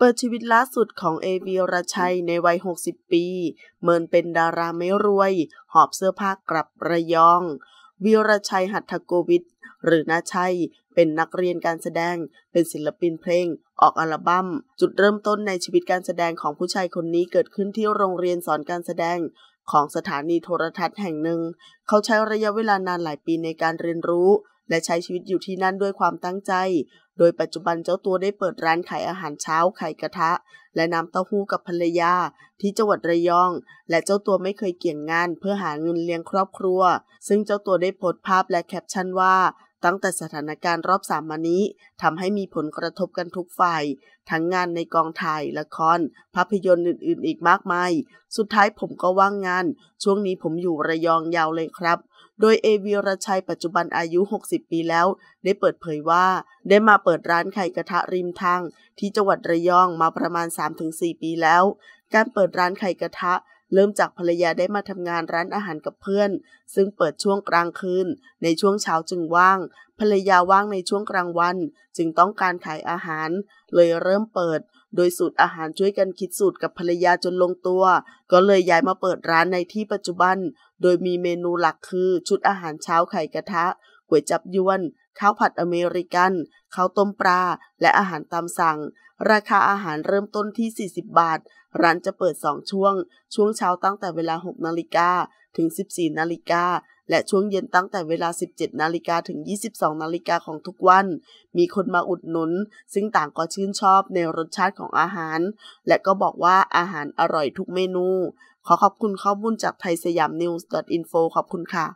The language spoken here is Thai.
เปิดชีวิตล่าสุดของเอวีรชัยในวัย 60 ปีเมินเป็นดาราไม่รวย หอบเสื้อผ้ากลับระยองวีรชัยหัตถโกวิทหรือนาชัย เป็นนักเรียนการแสดง เป็นศิลปินเพลง ออกอัลบัม้มจุดเริ่มต้นในชีวิตการแสดงของผู้ชายคนนี้เกิดขึ้นที่โรงเรียนสอนการแสดง ของสถานีโทรทัศน์แห่งหนึ่ง เขาใช้ระยะเวลานานหลายปีในการเรียนรู้และใช้ชีวิตอยู่ที่นั่นด้วยความตั้งใจ โดยปัจจุบันเจ้าตัวได้เปิดร้านขายอาหารเช้าไข่กระทะ และน้ำเต้าหู้กับภรรยาที่จังหวัดระยอง และเจ้าตัวไม่เคยเกี่ยงงานเพื่อหาเงินเลี้ยงครอบครัว ซึ่งเจ้าตัวได้โพสต์ภาพและแคปชั่นว่าตั้งแต่สถานการณ์รอบสามมานี้ทำให้มีผลกระทบกันทุกฝ่าย ทั้งงานในกองถ่ายละคร ภาพยนตร์อื่นๆ อีกมากมาย สุดท้ายผมก็ว่างงาน ช่วงนี้ผมอยู่ระยองยาวเลยครับ โดย เอวีรชัยปัจจุบันอายุ 60 ปีแล้วได้เปิดเผยว่า ได้มาเปิดร้านไข่กระทะริมทาง ที่จังหวัดระยองมาประมาณ 3-4 ปีแล้ว การเปิดร้านไข่กระทะเริ่มจากภรรยาได้มาทำงานร้านอาหารกับเพื่อน ซึ่งเปิดช่วงกลางคืน ในช่วงเช้าจึงว่าง ภรรยาว่างในช่วงกลางวัน จึงต้องการขายอาหาร เลยเริ่มเปิด โดยสูตรอาหารช่วยกันคิดสูตรกับภรรยาจนลงตัว ก็เลยย้ายมาเปิดร้านในที่ปัจจุบัน โดยมีเมนูหลักคือชุดอาหารเช้าไข่กระทะก๋วยจับยวน ข้าวผัดอเมริกัน ข้าวต้มปลา และอาหารตามสั่ง ราคาอาหารเริ่มต้นที่ 40 บาท ร้านจะเปิด 2 ช่วง ช่วงเช้าตั้งแต่เวลา 6 นาฬิกาถึง 14 นาฬิกา และช่วงเย็นตั้งแต่เวลา 17 นาฬิกาถึง 22 นาฬิกาของทุกวัน มีคนมาอุดหนุน ซึ่งต่างก็ชื่นชอบในรสชาติของอาหาร และก็บอกว่าอาหารอร่อยทุกเมนู ขอขอบคุณข้อมูลจากไทยสยามนิวส์ .info ขอบคุณค่ะ